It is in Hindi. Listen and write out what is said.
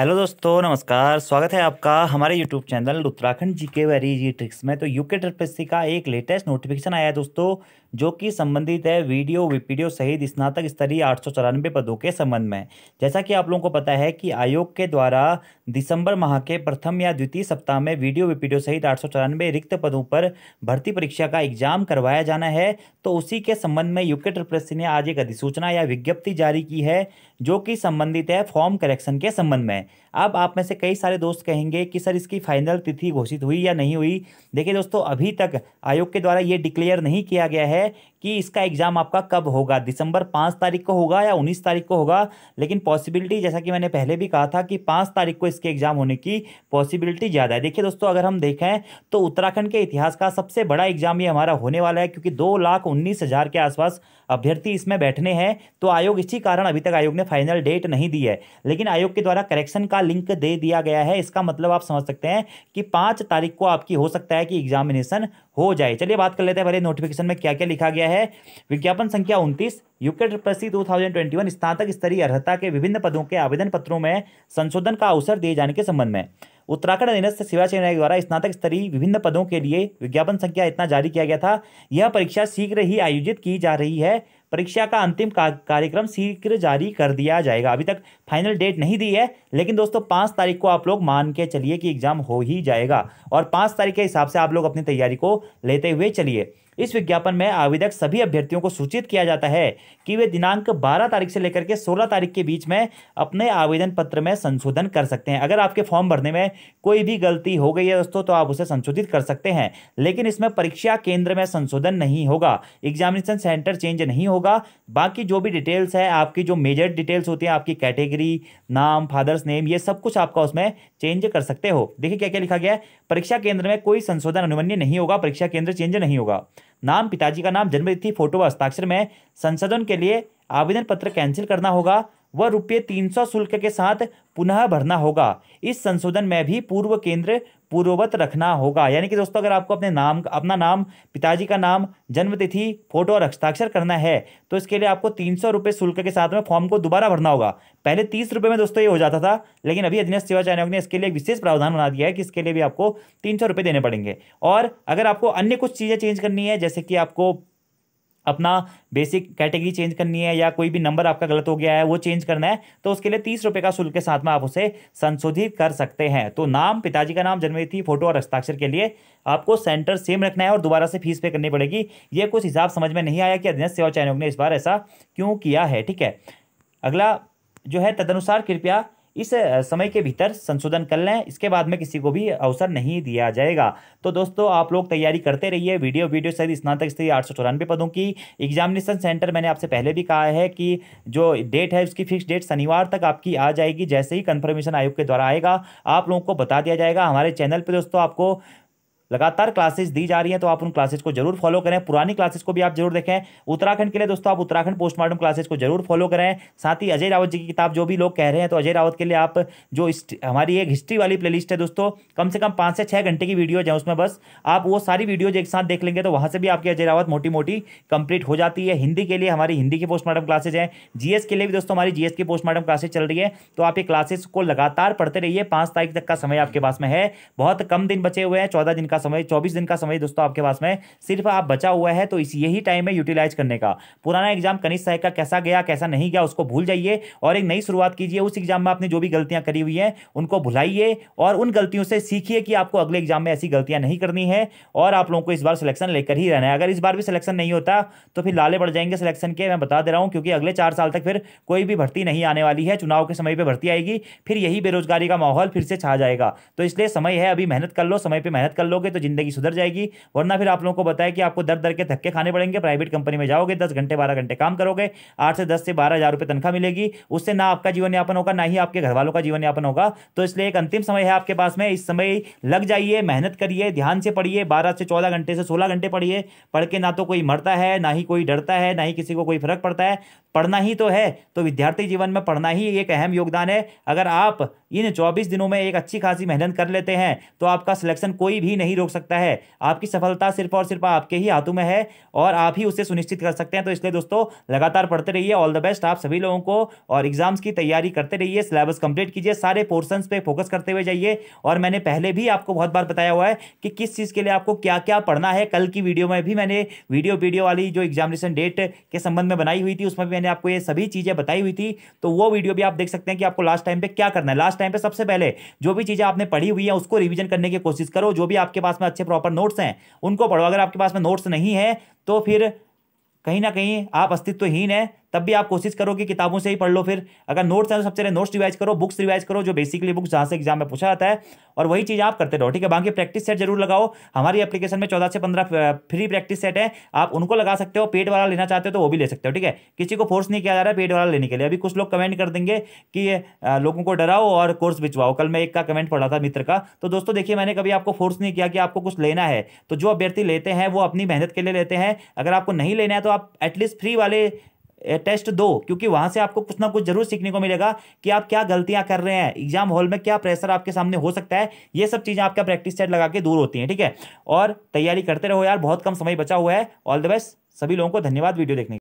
हेलो दोस्तों नमस्कार स्वागत है आपका हमारे यूट्यूब चैनल उत्तराखंड जी के वेरी जी ट्रिक्स में तो यूके ट्रिपसी का एक लेटेस्ट नोटिफिकेशन आया है दोस्तों जो कि संबंधित है वीडियो विपीडियो सहित स्नातक स्तरीय आठ सौ चौरानवे पदों के संबंध में जैसा कि आप लोगों को पता है कि आयोग के द्वारा दिसंबर माह के प्रथम या द्वितीय सप्ताह में वीडियो विपीडियो सहित आठ सौ चौरानवे रिक्त पदों पर भर्ती परीक्षा का एग्जाम करवाया जाना है तो उसी के संबंध में यूके ट्रिप्रेस ने आज एक अधिसूचना या विज्ञप्ति जारी की है जो कि संबंधित है फॉर्म करेक्शन के संबंध में अब आप में से कई सारे दोस्त कहेंगे कि सर इसकी फाइनल तिथि घोषित हुई या नहीं हुई देखिए दोस्तों अभी तक आयोग के द्वारा ये डिक्लेयर नहीं किया गया है है कि इसका एग्ज़ाम आपका कब होगा दिसंबर पाँच तारीख को होगा या उन्नीस तारीख को होगा लेकिन पॉसिबिलिटी जैसा कि मैंने पहले भी कहा था कि पाँच तारीख को इसके एग्ज़ाम होने की पॉसिबिलिटी ज़्यादा है देखिए दोस्तों अगर हम देखें तो उत्तराखंड के इतिहास का सबसे बड़ा एग्ज़ाम ये हमारा होने वाला है क्योंकि दो लाख उन्नीस हज़ार के आसपास अभ्यर्थी इसमें बैठने हैं तो आयोग इसी कारण अभी तक आयोग ने फाइनल डेट नहीं दी है लेकिन आयोग के द्वारा करेक्शन का लिंक दे दिया गया है इसका मतलब आप समझ सकते हैं कि पाँच तारीख को आपकी हो सकता है कि एग्जामिनेशन हो जाए चलिए बात कर लेते हैं पहले नोटिफिकेशन में क्या क्या में लिखा गया है विज्ञापन संख्या उनतीस यूके ट्रिपसी टू थाउजेंड ट्वेंटी वन स्नातक स्तरीय अर्हता के विभिन्न पदों के आवेदन पत्रों में संशोधन का अवसर दिए जाने के संबंध में उत्तराखंड अधीनस्थ सेवा चयन आयोग द्वारा स्नातक स्तरीय विभिन्न पदों के लिए विज्ञापन संख्या इतना जारी किया गया था यह परीक्षा शीघ्र ही आयोजित की जा रही है परीक्षा का अंतिम का, कार्यक्रम शीघ्र जारी कर दिया जाएगा अभी तक फाइनल डेट नहीं दी है लेकिन दोस्तों पाँच तारीख को आप लोग मान के चलिए कि एग्जाम हो ही जाएगा और पाँच तारीख के हिसाब से आप लोग अपनी तैयारी को लेते हुए चलिए इस विज्ञापन में आवेदक सभी अभ्यर्थियों को सूचित किया जाता है कि वे दिनांक 12 तारीख से लेकर के 16 तारीख के बीच में अपने आवेदन पत्र में संशोधन कर सकते हैं अगर आपके फॉर्म भरने में कोई भी गलती हो गई है दोस्तों तो आप उसे संशोधित कर सकते हैं लेकिन इसमें परीक्षा केंद्र में संशोधन नहीं होगा एग्जामिनेशन सेंटर चेंज नहीं होगा बाकी जो भी डिटेल्स है आपकी जो मेजर डिटेल्स होती हैं आपकी कैटेगरी नाम फादर्स नेम ये सब कुछ आपका उसमें चेंज कर सकते हो देखिए क्या क्या लिखा गया है परीक्षा केंद्र में कोई संशोधन अनुमन्य नहीं होगा परीक्षा केंद्र चेंज नहीं होगा नाम पिताजी का नाम जन्मतिथि फोटो व हस्ताक्षर में संशोधन के लिए आवेदन पत्र कैंसिल करना होगा व रुपये तीन सौ शुल्क के साथ पुनः भरना होगा इस संशोधन में भी पूर्व केंद्र पूर्ववत रखना होगा यानी कि दोस्तों अगर आपको अपने नाम अपना नाम पिताजी का नाम जन्मतिथि फोटो और हस्ताक्षर करना है तो इसके लिए आपको तीन सौ रुपये शुल्क के साथ में फॉर्म को दोबारा भरना होगा पहले तीस रुपये में दोस्तों ये हो जाता था लेकिन अभी अधीन सेवा चयन आयोग ने इसके लिए विशेष प्रावधान बना दिया है कि इसके लिए भी आपको तीन सौ रुपये देने पड़ेंगे और अगर आपको अन्य कुछ चीज़ें चेंज करनी है जैसे कि आपको अपना बेसिक कैटेगरी चेंज करनी है या कोई भी नंबर आपका गलत हो गया है वो चेंज करना है तो उसके लिए तीस रुपये का शुल्क के साथ में आप उसे संशोधित कर सकते हैं तो नाम पिताजी का नाम जन्मतिथि फोटो और हस्ताक्षर के लिए आपको सेंटर सेम रखना है और दोबारा से फीस पे करनी पड़ेगी ये कुछ हिसाब समझ में नहीं आया कि अधीनस्थ सेवा चयन ने इस बार ऐसा क्यों किया है ठीक है अगला जो है तदनुसार कृपया इस समय के भीतर संशोधन कर लें इसके बाद में किसी को भी अवसर नहीं दिया जाएगा तो दोस्तों आप लोग तैयारी करते रहिए वीडियो वीडियो सहित स्नातक स्थिति आठ सौ चौरानवे पदों की एग्जामिनेशन सेंटर मैंने आपसे पहले भी कहा है कि जो डेट है उसकी फिक्स डेट शनिवार तक आपकी आ जाएगी जैसे ही कन्फर्मेशन आयोग के द्वारा आएगा आप लोगों को बता दिया जाएगा हमारे चैनल पर दोस्तों आपको लगातार क्लासेस दी जा रही हैं तो आप उन क्लासेस को जरूर फॉलो करें पुरानी क्लासेस को भी आप जरूर देखें उत्तराखंड के लिए दोस्तों आप उत्तराखंड पोस्टमार्टम क्लासेस को जरूर फॉलो करें साथ ही अजय रावत जी की किताब जो भी लोग कह रहे हैं तो अजय रावत के लिए आप जो हमारी एक हिस्ट्री वाली प्ले है दोस्तों कम से कम पाँच से छः घंटे की वीडियोज है उसमें बस आप वो सारी वीडियोज एक साथ देख लेंगे तो वहाँ से भी आपकी अजय रावत मोटी मोटी कंप्लीट हो जाती है हिंदी के लिए हमारी हिंदी की पोस्टमार्टम क्लासेज हैं जीएस के लिए भी दोस्तों हमारी जीएस की पोस्टमार्टम क्लासेज चल रही है तो आप ये क्लासेस को लगातार पढ़ते रहिए पाँच तारीख तक का समय आपके पास में है बहुत कम दिन बचे हुए हैं चौदह दिन का का समय चौबीस दिन का समय दोस्तों आपके पास में सिर्फ आप बचा हुआ है तो इस यही टाइम है यूटिलाइज करने का पुराना एग्जाम कनिष्ठ सहायक का कैसा गया कैसा नहीं गया उसको भूल जाइए और एक नई शुरुआत कीजिए उस एग्जाम में आपने जो भी गलतियां करी हुई हैं उनको भुलाइए और उन गलतियों से सीखिए कि आपको अगले एग्जाम में ऐसी गलतियां नहीं करनी है और आप लोगों को इस बार सिलेक्शन लेकर ही रहना है अगर इस बार भी सिलेक्शन नहीं होता तो फिर लाले बढ़ जाएंगे सिलेक्शन के मैं बता दे रहा हूँ क्योंकि अगले चार साल तक फिर कोई भी भर्ती नहीं आने वाली है चुनाव के समय पर भर्ती आएगी फिर यही बेरोजगारी का माहौल फिर से छा जाएगा तो इसलिए समय है अभी मेहनत कर लो समय पर मेहनत कर लोगे करोगे तो ज़िंदगी सुधर जाएगी वरना फिर आप लोगों को बताया कि आपको दर दर के धक्के खाने पड़ेंगे प्राइवेट कंपनी में जाओगे दस घंटे बारह घंटे काम करोगे आठ से दस से बारह हज़ार तनख्वाह मिलेगी उससे ना आपका जीवन यापन होगा ना ही आपके घर वालों का जीवन यापन होगा तो इसलिए एक अंतिम समय है आपके पास में इस समय लग जाइए मेहनत करिए ध्यान से पढ़िए बारह से चौदह घंटे से सोलह घंटे पढ़िए पढ़ के ना तो कोई मरता है ना ही कोई डरता है ना ही किसी को कोई फर्क पड़ता है पढ़ना ही तो है तो विद्यार्थी जीवन में पढ़ना ही एक अहम योगदान है अगर आप इन 24 दिनों में एक अच्छी खासी मेहनत कर लेते हैं तो आपका सिलेक्शन कोई भी नहीं रोक सकता है आपकी सफलता सिर्फ और सिर्फ आपके ही हाथों में है और आप ही उसे सुनिश्चित कर सकते हैं तो इसलिए दोस्तों लगातार पढ़ते रहिए ऑल द बेस्ट आप सभी लोगों को और एग्जाम्स की तैयारी करते रहिए सिलेबस कंप्लीट कीजिए सारे पोर्सन पर फोकस करते हुए जाइए और मैंने पहले भी आपको बहुत बार बताया हुआ है कि किस चीज़ के लिए आपको क्या क्या पढ़ना है कल की वीडियो में भी मैंने वीडियो वीडियो वाली जो एग्जामिनेशन डेट के संबंध में बनाई हुई थी उसमें भी मैंने आपको ये सभी चीज़ें बताई हुई थी तो वो वीडियो भी आप देख सकते हैं कि आपको लास्ट टाइम पर क्या करना है लास्ट टाइम पे सबसे पहले जो भी चीज़ें आपने पढ़ी हुई है उसको रिविजन करने की कोशिश करो जो भी आपके पास में अच्छे प्रॉपर नोट्स हैं उनको पढ़ो अगर आपके पास में नोट्स नहीं है तो फिर कहीं ना कहीं आप अस्तित्वहीन है तब भी आप कोशिश करो कि किताबों से ही पढ़ लो फिर अगर नोट्स हैं तो सबसे पहले नोट्स रिवाइज करो बुक्स रिवाइज करो जो बेसिकली बुक्स जहाँ से एग्जाम में पूछा जाता है और वही चीज़ आप करते रहो ठीक है बाकी प्रैक्टिस सेट जरूर लगाओ हमारी एप्लीकेशन में चौदह से पंद्रह फ्री प्रैक्टिस सेट है आप उनको लगा सकते हो पेड वाला लेना चाहते हो तो वो भी ले सकते हो ठीक है किसी को फोर्स नहीं किया जा रहा है पेड वाला लेने के लिए अभी कुछ लोग कमेंट कर देंगे कि लोगों को डराओ और कोर्स बिचवाओ कल मैं एक का कमेंट पढ़ा था मित्र का तो दोस्तों देखिए मैंने कभी आपको फोर्स नहीं किया कि आपको कुछ लेना है तो जो अभ्यर्थी लेते हैं वो अपनी मेहनत के लिए लेते हैं अगर आपको नहीं लेना है तो आप एटलीस्ट फ्री वाले टेस्ट दो क्योंकि वहां से आपको कुछ ना कुछ जरूर सीखने को मिलेगा कि आप क्या गलतियां कर रहे हैं एग्जाम हॉल में क्या प्रेशर आपके सामने हो सकता है ये सब चीज़ें आपका प्रैक्टिस सेट लगा के दूर होती हैं ठीक है और तैयारी करते रहो यार बहुत कम समय बचा हुआ है ऑल द बेस्ट सभी लोगों को धन्यवाद वीडियो देखने